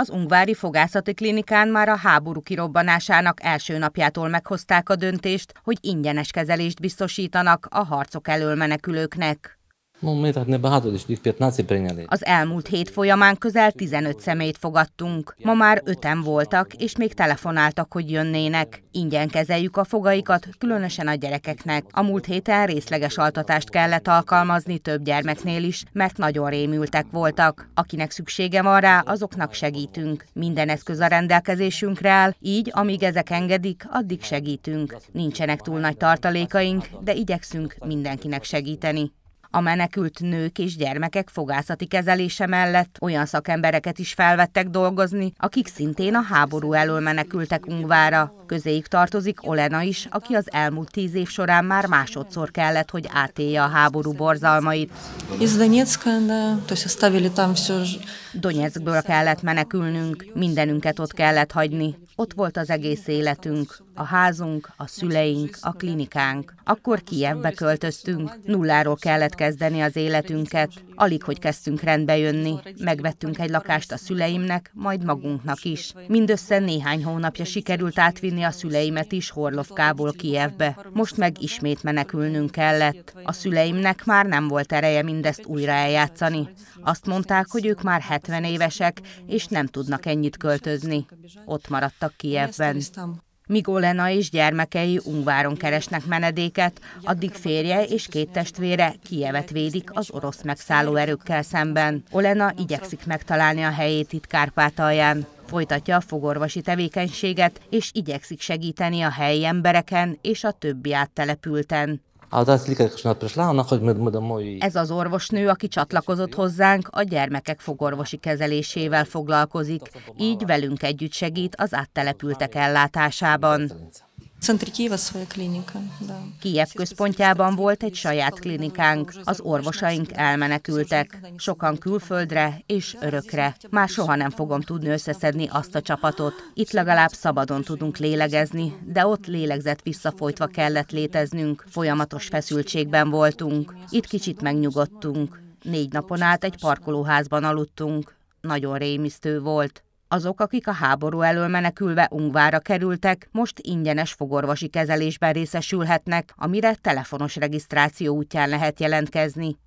Az Ungvári Fogászati Klinikán már a háború kirobbanásának első napjától meghozták a döntést, hogy ingyenes kezelést biztosítanak a harcok elől menekülőknek. Az elmúlt hét folyamán közel 15 szemét fogadtunk. Ma már öten voltak, és még telefonáltak, hogy jönnének. Ingyen kezeljük a fogaikat, különösen a gyerekeknek. A múlt héten részleges altatást kellett alkalmazni több gyermeknél is, mert nagyon rémültek voltak. Akinek szüksége van rá, azoknak segítünk. Minden eszköz a rendelkezésünkre áll, így amíg ezek engedik, addig segítünk. Nincsenek túl nagy tartalékaink, de igyekszünk mindenkinek segíteni. A menekült nők és gyermekek fogászati kezelése mellett olyan szakembereket is felvettek dolgozni, akik szintén a háború elől menekültek Ungvára. Közéjük tartozik Olena is, aki az elmúlt tíz év során már másodszor kellett, hogy átélje a háború borzalmait. Donetskből kellett menekülnünk, mindenünket ott kellett hagyni. Ott volt az egész életünk, a házunk, a szüleink, a klinikánk. Akkor Kievbe költöztünk, nulláról kellett kezdeni az életünket, Alig, hogy kezdtünk rendbe jönni. Megvettünk egy lakást a szüleimnek, majd magunknak is. Mindössze néhány hónapja sikerült átvinni a szüleimet is Horlovkából Kijevbe. Most meg ismét menekülnünk kellett. A szüleimnek már nem volt ereje mindezt újra eljátszani. Azt mondták, hogy ők már 70 évesek, és nem tudnak ennyit költözni. Ott maradtak Kijevben. Míg Olena és gyermekei Ungváron keresnek menedéket, addig férje és két testvére Kijevet védik az orosz megszálló erőkkel szemben. Olena igyekszik megtalálni a helyét itt Kárpátalján. Folytatja a fogorvosi tevékenységet, és igyekszik segíteni a helyi embereken és a többi áttelepülten. Hát Ez az orvosnő, aki csatlakozott hozzánk, a gyermekek fogorvosi kezelésével foglalkozik, így velünk együtt segít az áttelepültek ellátásában. Kiev központjában volt egy saját klinikánk, az orvosaink elmenekültek, sokan külföldre és örökre. Már soha nem fogom tudni összeszedni azt a csapatot. Itt legalább szabadon tudunk lélegezni, de ott lélegzett visszafolytva kellett léteznünk, folyamatos feszültségben voltunk. Itt kicsit megnyugodtunk. Négy napon át egy parkolóházban aludtunk. Nagyon rémisztő volt. Azok, akik a háború elől menekülve Ungvára kerültek, most ingyenes fogorvosi kezelésben részesülhetnek, amire telefonos regisztráció útján lehet jelentkezni.